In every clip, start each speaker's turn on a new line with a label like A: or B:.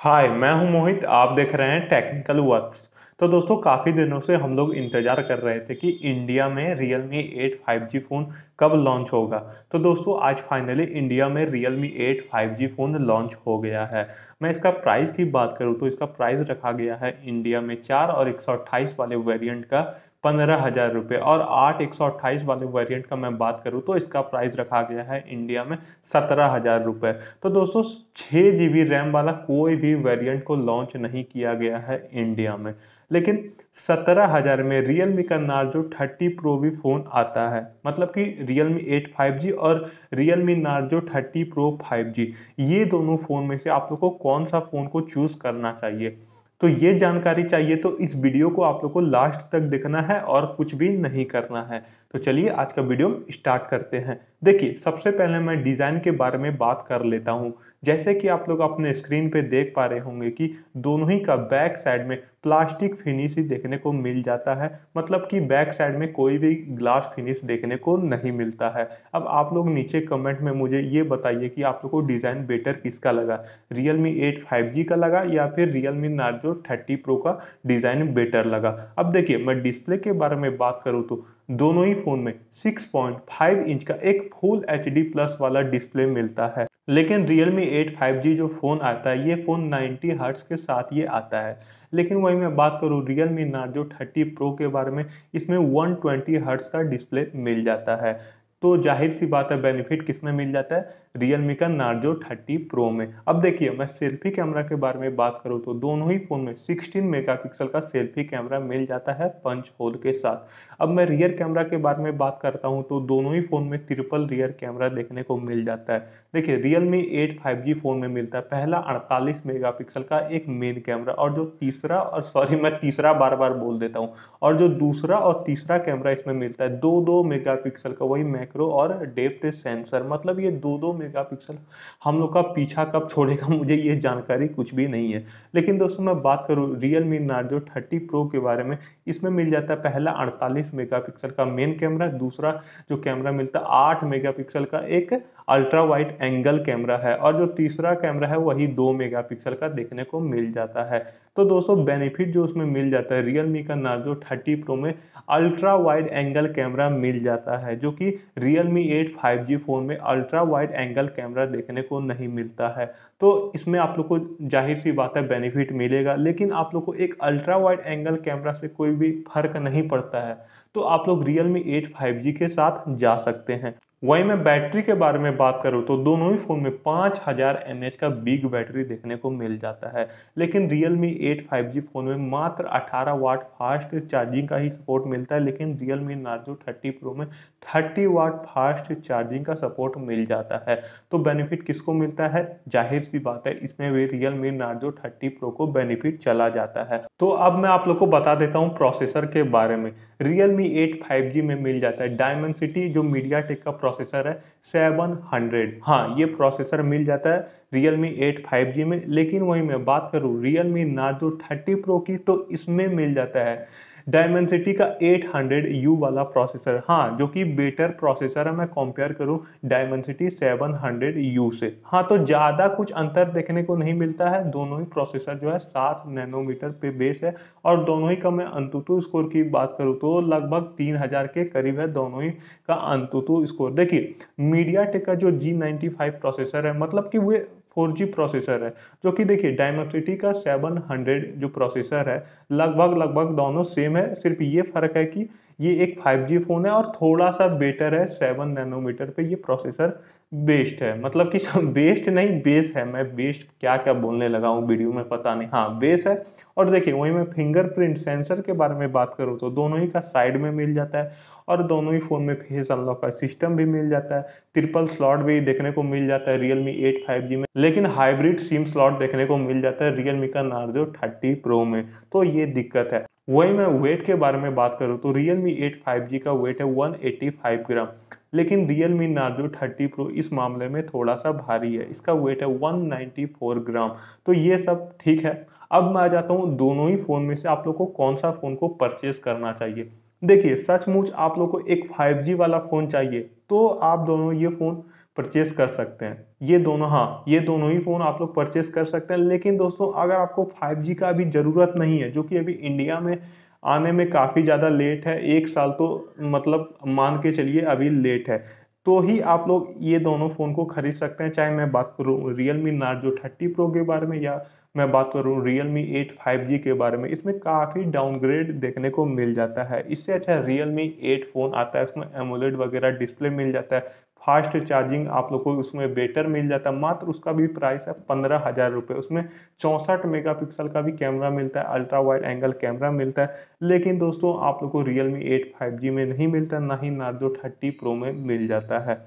A: हाय मैं हूं मोहित आप देख रहे हैं टेक्निकल वर्क्स तो दोस्तों काफ़ी दिनों से हम लोग इंतज़ार कर रहे थे कि इंडिया में Realme eight five G phone कब लॉन्च होगा तो दोस्तों आज फाइनली इंडिया में Realme eight five G phone launch हो गया है मैं इसका प्राइस की बात करूँ तो इसका प्राइस रखा गया है इंडिया में चार और एक वाले वेरियंट का पंद्रह हज़ार रुपये और आठ एक सौ अट्ठाईस वाले वेरिएंट का मैं बात करूँ तो इसका प्राइस रखा गया है इंडिया में सत्रह हज़ार रुपये तो दोस्तों छः जी बी रैम वाला कोई भी वेरिएंट को लॉन्च नहीं किया गया है इंडिया में लेकिन सत्रह हज़ार में रियल मी का नार्जो थर्टी प्रो भी फ़ोन आता है मतलब कि Realme eight five G और Realme Narzo thirty pro five G ये दोनों फ़ोन में से आप लोग को कौन सा फ़ोन को चूज़ करना चाहिए तो ये जानकारी चाहिए तो इस वीडियो को आप लोग को लास्ट तक देखना है और कुछ भी नहीं करना है तो चलिए आज का वीडियो स्टार्ट करते हैं देखिए सबसे पहले मैं डिज़ाइन के बारे में बात कर लेता हूँ जैसे कि आप लोग अपने स्क्रीन पे देख पा रहे होंगे कि दोनों ही का बैक साइड में प्लास्टिक फिनिश ही देखने को मिल जाता है मतलब कि बैक साइड में कोई भी ग्लास फिनिश देखने को नहीं मिलता है अब आप लोग नीचे कमेंट में मुझे ये बताइए कि आप लोग को डिज़ाइन बेटर किसका लगा Realme eight five G का लगा या फिर रियल मी नार्जो जो थर्टी प्रो का डिज़ाइन बेटर लगा अब देखिए मैं डिस्प्ले के बारे में बात करूँ तो दोनों ही फ़ोन में 6.5 इंच का एक फुल एच प्लस वाला डिस्प्ले मिलता है लेकिन Realme 8 5G जो फ़ोन आता है ये फ़ोन 90 हर्ट्स के साथ ये आता है लेकिन वही मैं बात करूँ Realme Narzo 30 Pro के बारे में इसमें 120 हर्ट्स का डिस्प्ले मिल जाता है तो जाहिर सी बात है बेनिफिट किस में मिल जाता है मी का नार्जो 30 प्रो में अब देखिए मैं सेल्फी कैमरा के बारे में बात करूँ तो दोनों ही फ़ोन में 16 मेगापिक्सल का सेल्फी कैमरा मिल जाता है पंच होल के साथ अब मैं रियर कैमरा के बारे में बात करता हूँ तो दोनों ही फ़ोन में ट्रिपल रियर कैमरा देखने को मिल जाता है देखिए मी एट फाइव फ़ोन में मिलता है पहला अड़तालीस मेगा का एक मेन कैमरा और जो तीसरा और सॉरी मैं तीसरा बार बार बोल देता हूँ और जो दूसरा और तीसरा कैमरा इसमें मिलता है दो दो मेगा का वही मैक्स मैक्रो और डेप्थ सेंसर मतलब ये दो दो मेगापिक्सल हम लोग का पीछा कब छोड़ेगा मुझे ये जानकारी कुछ भी नहीं है लेकिन दोस्तों मैं बात करूँ Realme Narzo thirty pro के बारे में इसमें मिल जाता है पहला अड़तालीस मेगा का मेन कैमरा दूसरा जो कैमरा मिलता है आठ मेगा का एक अल्ट्रा वाइट एंगल कैमरा है और जो तीसरा कैमरा है वही दो मेगापिक्सल का देखने को मिल जाता है तो दोस्तों बेनिफिट जो उसमें मिल जाता है रियल मी का नार्जो थर्टी प्रो में अल्ट्रा वाइड एंगल कैमरा मिल जाता है जो कि Realme eight five G phone में अल्ट्रा वाइड एंगल कैमरा देखने को नहीं मिलता है तो इसमें आप लोग को जाहिर सी बात है बेनिफिट मिलेगा लेकिन आप लोग को एक अल्ट्रा वाइड एंगल कैमरा से कोई भी फर्क नहीं पड़ता है तो आप लोग Realme eight five G के साथ जा सकते हैं वहीं मैं बैटरी के बारे में बात करूं तो दोनों ही फ़ोन में 5000 हज़ार का बिग बैटरी देखने को मिल जाता है लेकिन Realme 8 5G फ़ोन में मात्र 18 वाट फास्ट चार्जिंग का ही सपोर्ट मिलता है लेकिन Realme Narzo 30 Pro में 30 वाट फास्ट चार्जिंग का सपोर्ट मिल जाता है तो बेनिफिट किसको मिलता है जाहिर सी बात है इसमें भी Realme Narzo 30 Pro को बेनिफिट चला जाता है तो अब मैं आप लोग को बता देता हूँ प्रोसेसर के बारे में Realme 8 5G में मिल जाता है डायमंड सिटी जो मीडिया का प्रोसेसर है सेवन हंड्रेड हाँ ये प्रोसेसर मिल जाता है Realme eight five G में लेकिन वही मैं बात करूँ Realme Narzo thirty pro की तो इसमें मिल जाता है डायमेंसिटी का हंड्रेड यू वाला प्रोसेसर हाँ जो कि बेटर प्रोसेसर है मैं कंपेयर करूँ डायमेंसिटी हंड्रेड यू से हाँ तो ज़्यादा कुछ अंतर देखने को नहीं मिलता है दोनों ही प्रोसेसर जो है सात नैनोमीटर पे बेस है और दोनों ही का मैं अंतुतु स्कोर की बात करूँ तो लगभग तीन हज़ार के करीब है दोनों ही का अंतुतु स्कोर देखिए मीडिया का जो जी प्रोसेसर है मतलब कि वे फोर जी प्रोसेसर है जो कि देखिए डायमेक्सिटी का सेवन हंड्रेड जो प्रोसेसर है लगभग लगभग दोनों सेम है सिर्फ ये फ़र्क है कि ये एक फाइव जी फ़ोन है और थोड़ा सा बेटर है सेवन नैनोमीटर पे ये प्रोसेसर बेस्ट है मतलब कि बेस्ट नहीं बेस है मैं बेस्ट क्या क्या बोलने लगा हूँ वीडियो में पता नहीं हाँ बेस है और देखिए वहीं मैं फिंगरप्रिंट सेंसर के बारे में बात करूँ तो दोनों ही का साइड में मिल जाता है और दोनों ही फ़ोन में फेस अनलॉक का सिस्टम भी मिल जाता है ट्रिपल स्लॉट भी देखने को मिल जाता है Realme eight five G में लेकिन हाइब्रिड सिम स्लॉट देखने को मिल जाता है रियल मी का नार्जो थर्टी प्रो में तो ये दिक्कत है वही मैं वेट के बारे में बात करूँ तो Realme eight five G का वेट है वन एट्टी फाइव ग्राम लेकिन Realme Narzo thirty pro इस मामले में थोड़ा सा भारी है इसका वेट है 194 ग्राम तो ये सब ठीक है अब मैं आ जाता हूँ दोनों ही फ़ोन में से आप लोग को कौन सा फ़ोन को परचेज़ करना चाहिए देखिए सचमुच आप लोग को एक 5G वाला फ़ोन चाहिए तो आप दोनों ये फ़ोन परचेज़ कर सकते हैं ये दोनों हाँ ये दोनों ही फ़ोन आप लोग परचेज़ कर सकते हैं लेकिन दोस्तों अगर आपको जी का अभी ज़रूरत नहीं है जो कि अभी इंडिया में आने में काफ़ी ज़्यादा लेट है एक साल तो मतलब मान के चलिए अभी लेट है तो ही आप लोग ये दोनों फ़ोन को ख़रीद सकते हैं चाहे मैं बात करूँ Realme Narzo thirty pro के बारे में या मैं बात करूँ Realme eight five G के बारे में इसमें काफ़ी डाउनग्रेड देखने को मिल जाता है इससे अच्छा रियल मी एट फ़ोन आता है इसमें एमोलेड वगैरह डिस्प्ले मिल जाता है फास्ट चार्जिंग आप लोग को उसमें बेटर मिल जाता है मात्र उसका भी प्राइस है पंद्रह हज़ार रुपये उसमें चौंसठ मेगापिक्सल का भी कैमरा मिलता है अल्ट्रा वाइड एंगल कैमरा मिलता है लेकिन दोस्तों आप लोग को Realme eight five G में नहीं मिलता ना ही नार्जो थर्टी प्रो में मिल जाता है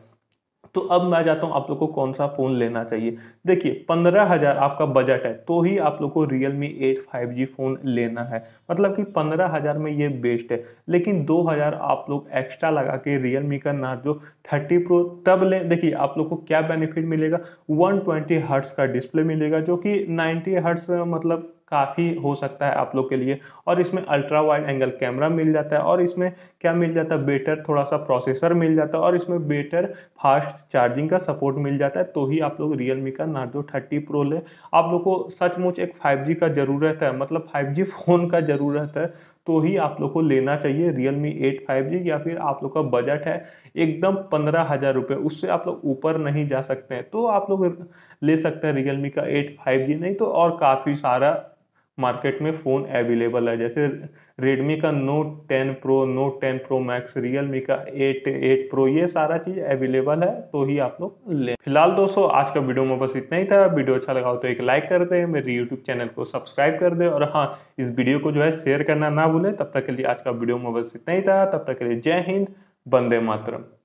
A: तो अब मैं जाता हूँ आप लोग को कौन सा फ़ोन लेना चाहिए देखिए पंद्रह हज़ार आपका बजट है तो ही आप लोग को Realme eight five G phone लेना है मतलब कि पंद्रह हज़ार में ये बेस्ट है लेकिन दो हज़ार आप लोग एक्स्ट्रा लगा के रियल मी का ना जो थर्टी प्रो तब लें देखिए आप लोग को क्या बेनिफिट मिलेगा वन ट्वेंटी हर्ट्स का डिस्प्ले मिलेगा जो कि नाइन्टी हर्ट्स मतलब काफ़ी हो सकता है आप लोग के लिए और इसमें अल्ट्रा वाइड एंगल कैमरा मिल जाता है और इसमें क्या मिल जाता है बेटर थोड़ा सा प्रोसेसर मिल जाता है और इसमें बेटर फास्ट चार्जिंग का सपोर्ट मिल जाता है तो ही आप लोग रियल का नार्जो थर्टी प्रो लें आप लोग को सचमुच एक फाइव का ज़रूरत है मतलब फाइव फ़ोन का ज़रूरत है तो ही आप लोग को लेना चाहिए Realme eight five G या फिर आप लोग का बजट है एकदम पंद्रह हज़ार रुपये उससे आप लोग ऊपर नहीं जा सकते हैं तो आप लोग ले सकते हैं मी का एट फाइव जी नहीं तो और काफ़ी सारा मार्केट में फ़ोन अवेलेबल है जैसे रेडमी का note ten pro note ten pro max Realme का एट एट प्रो ये सारा चीज़ अवेलेबल है तो ही आप लोग लें फिलहाल दोस्तों आज का वीडियो में बस इतना ही था वीडियो अच्छा लगा हो तो एक लाइक कर दें मेरे यूट्यूब चैनल को सब्सक्राइब कर दें और हाँ इस वीडियो को जो है शेयर करना ना भूलें तब तक के लिए आज का वीडियो में बस इतना ही था तब तक के लिए जय हिंद बंदे मातरम